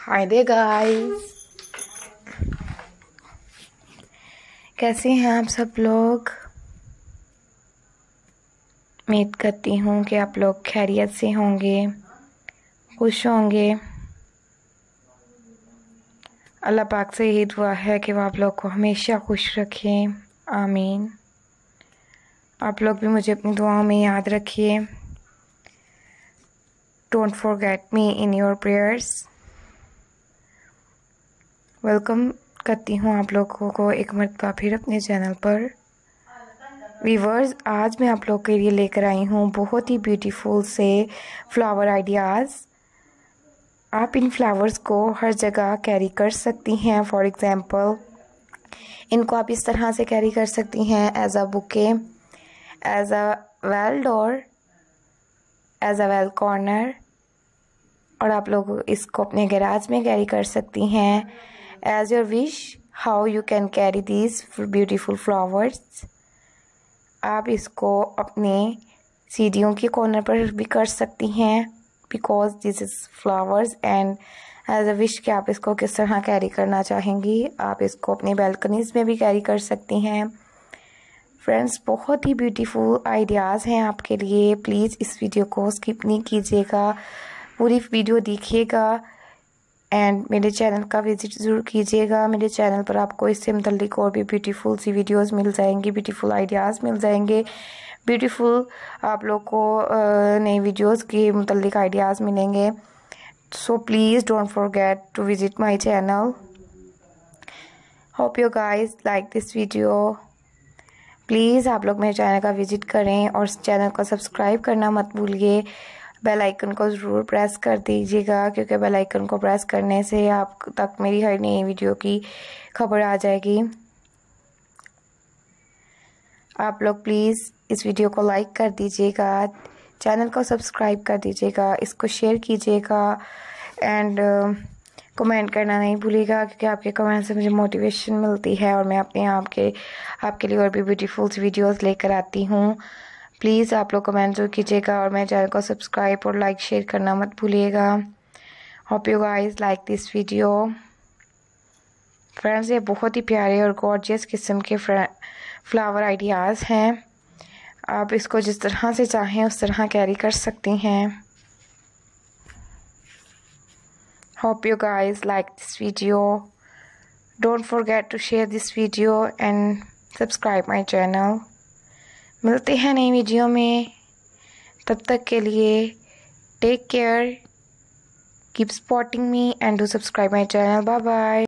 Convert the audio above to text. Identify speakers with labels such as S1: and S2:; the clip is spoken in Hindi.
S1: हाय दे गाइस कैसे हैं आप सब लोग उम्मीद करती हूँ कि आप लोग खैरियत से होंगे खुश होंगे अल्लाह पाक से यही दुआ है कि वह आप लोग को हमेशा खुश रखें आमीन आप लोग भी मुझे अपनी दुआओं में याद रखिए don't forget me in your prayers welcome करती हूँ आप लोगों को एक मरतबा फिर अपने चैनल पर वीवर्स आज मैं आप लोग के लिए लेकर आई हूँ बहुत ही ब्यूटीफुल से फ्लावर आइडियाज़ आप इन फ्लावर्स को हर जगह कैरी कर सकती हैं फॉर एग्ज़ाम्पल इनको आप इस तरह से कैरी कर सकती हैं as a bouquet as a wall door as a wall corner और आप लोग इसको अपने गैराज में कैरी कर सकती हैं as your wish how you can carry these beautiful flowers आप इसको अपने सीढ़ियों के कॉर्नर पर भी कर सकती हैं because this is flowers and as a wish कि आप इसको किस तरह कैरी करना चाहेंगी आप इसको अपनी बैल्कनीज में भी कैरी कर सकती हैं फ्रेंड्स बहुत ही ब्यूटीफुल आइडियाज़ हैं आपके लिए प्लीज़ इस वीडियो को स्किप नहीं कीजिएगा पूरी वीडियो देखिएगा एंड मेरे चैनल का विज़िट ज़रूर कीजिएगा मेरे चैनल पर आपको इससे मतलब और भी ब्यूटीफुल सी वीडियोस मिल जाएंगी ब्यूटीफुल आइडियाज़ मिल जाएंगे ब्यूटीफुल आप लोग को नई वीडियोस के मतलब आइडियाज़ मिलेंगे so please don't forget to visit my channel hope you guys like this video please आप लोग मेरे चैनल का विज़िट करें और चैनल को सब्सक्राइब करना मत भूलिए बेल आइकन को ज़रूर प्रेस कर दीजिएगा क्योंकि बेल आइकन को प्रेस करने से आप तक मेरी हर नई वीडियो की खबर आ जाएगी आप लोग प्लीज़ इस वीडियो को लाइक कर दीजिएगा चैनल को सब्सक्राइब कर दीजिएगा इसको शेयर कीजिएगा एंड कमेंट uh, करना नहीं भूलिएगा क्योंकि आपके कमेंट से मुझे मोटिवेशन मिलती है और मैं अपने आपके आपके लिए और भी ब्यूटीफुल्स वीडियोस लेकर आती हूँ प्लीज़ आप लोग कमेंट जरूर कीजिएगा और मेरे चैनल को सब्सक्राइब और लाइक शेयर करना मत भूलिएगा hope you guys like this video friends ये बहुत ही प्यारे और गॉर्जियस किस्म के फ्लावर आइडियाज़ हैं आप इसको जिस तरह से चाहें उस तरह कैरी कर सकती हैं hope you guys like this video don't forget to share this video and subscribe my channel मिलते हैं नई वीडियो में तब तक के लिए take care keep spotting me and do subscribe my channel bye bye